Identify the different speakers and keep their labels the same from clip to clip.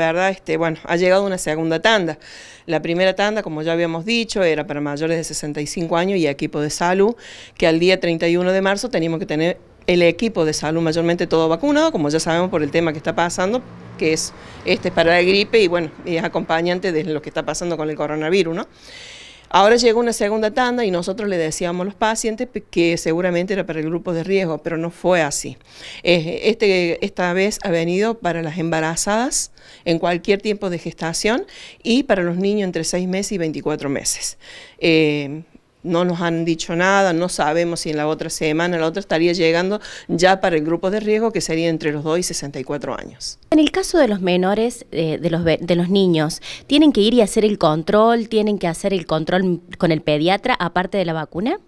Speaker 1: La verdad, este, bueno, ha llegado una segunda tanda. La primera tanda, como ya habíamos dicho, era para mayores de 65 años y equipo de salud, que al día 31 de marzo teníamos que tener el equipo de salud mayormente todo vacunado, como ya sabemos por el tema que está pasando, que es este para la gripe y bueno, es acompañante de lo que está pasando con el coronavirus, ¿no? Ahora llega una segunda tanda y nosotros le decíamos a los pacientes que seguramente era para el grupo de riesgo, pero no fue así. Eh, este, esta vez ha venido para las embarazadas en cualquier tiempo de gestación y para los niños entre 6 meses y 24 meses. Eh, no nos han dicho nada, no sabemos si en la otra semana, la otra estaría llegando ya para el grupo de riesgo que sería entre los 2 y 64 años.
Speaker 2: En el caso de los menores, eh, de, los, de los niños, ¿tienen que ir y hacer el control? ¿Tienen que hacer el control con el pediatra aparte de la vacuna?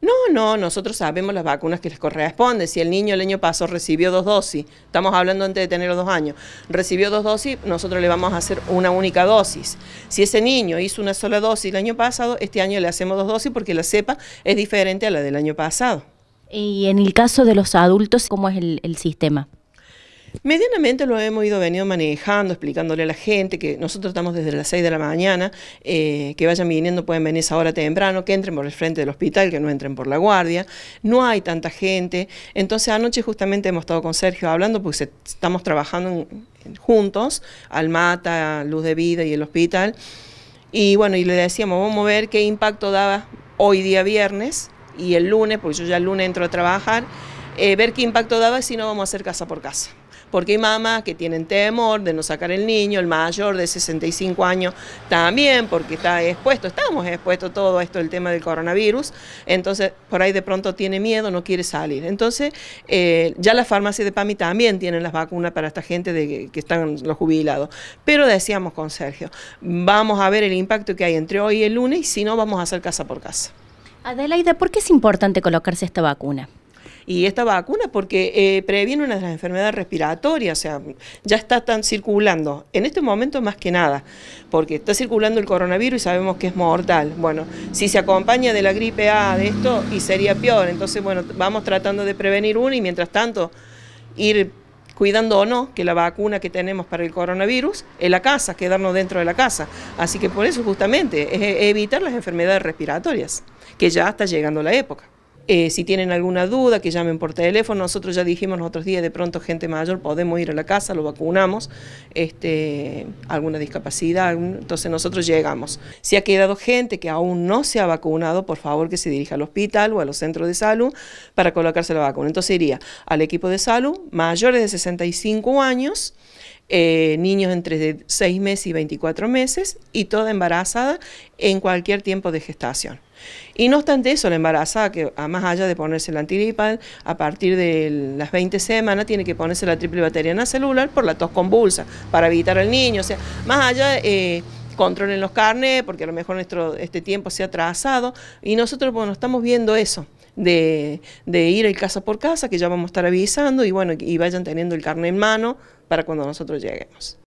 Speaker 1: No, no, nosotros sabemos las vacunas que les corresponde. Si el niño el año pasado recibió dos dosis, estamos hablando antes de tener los dos años, recibió dos dosis, nosotros le vamos a hacer una única dosis. Si ese niño hizo una sola dosis el año pasado, este año le hacemos dos dosis porque la cepa es diferente a la del año pasado.
Speaker 2: Y en el caso de los adultos, ¿cómo es el, el sistema?
Speaker 1: Medianamente lo hemos ido venido manejando, explicándole a la gente que nosotros estamos desde las 6 de la mañana, eh, que vayan viniendo, pueden venir esa hora temprano, que entren por el frente del hospital, que no entren por la guardia, no hay tanta gente. Entonces anoche justamente hemos estado con Sergio hablando, porque estamos trabajando juntos, Almata, Luz de Vida y el hospital. Y bueno, y le decíamos, vamos a ver qué impacto daba hoy día viernes y el lunes, porque yo ya el lunes entro a trabajar, eh, ver qué impacto daba, y si no vamos a hacer casa por casa porque hay mamás que tienen temor de no sacar el niño, el mayor de 65 años también, porque está expuesto, estamos expuestos todo esto, el tema del coronavirus, entonces por ahí de pronto tiene miedo, no quiere salir. Entonces eh, ya las farmacias de PAMI también tienen las vacunas para esta gente de, que, están los jubilados. Pero decíamos con Sergio, vamos a ver el impacto que hay entre hoy y el lunes y si no vamos a hacer casa por casa.
Speaker 2: Adelaida, ¿por qué es importante colocarse esta vacuna?
Speaker 1: y esta vacuna porque eh, previene una de las enfermedades respiratorias, o sea, ya está tan circulando, en este momento más que nada, porque está circulando el coronavirus y sabemos que es mortal. Bueno, si se acompaña de la gripe A de esto, y sería peor, entonces bueno, vamos tratando de prevenir una y mientras tanto ir cuidando o no que la vacuna que tenemos para el coronavirus en la casa, quedarnos dentro de la casa. Así que por eso justamente es evitar las enfermedades respiratorias, que ya está llegando la época. Eh, si tienen alguna duda, que llamen por teléfono. Nosotros ya dijimos los otros días, de pronto gente mayor, podemos ir a la casa, lo vacunamos, este, alguna discapacidad, entonces nosotros llegamos. Si ha quedado gente que aún no se ha vacunado, por favor que se dirija al hospital o a los centros de salud para colocarse la vacuna. Entonces iría al equipo de salud, mayores de 65 años, eh, niños entre 6 meses y 24 meses y toda embarazada en cualquier tiempo de gestación. Y no obstante eso, la embarazada, que más allá de ponerse la antiripal, a partir de las 20 semanas tiene que ponerse la triple la celular por la tos convulsa, para evitar al niño. O sea, más allá, eh, controlen los carnes, porque a lo mejor nuestro, este tiempo se ha trazado. Y nosotros, bueno, estamos viendo eso de, de ir el casa por casa, que ya vamos a estar avisando, y bueno, y vayan teniendo el carnet en mano para cuando nosotros lleguemos.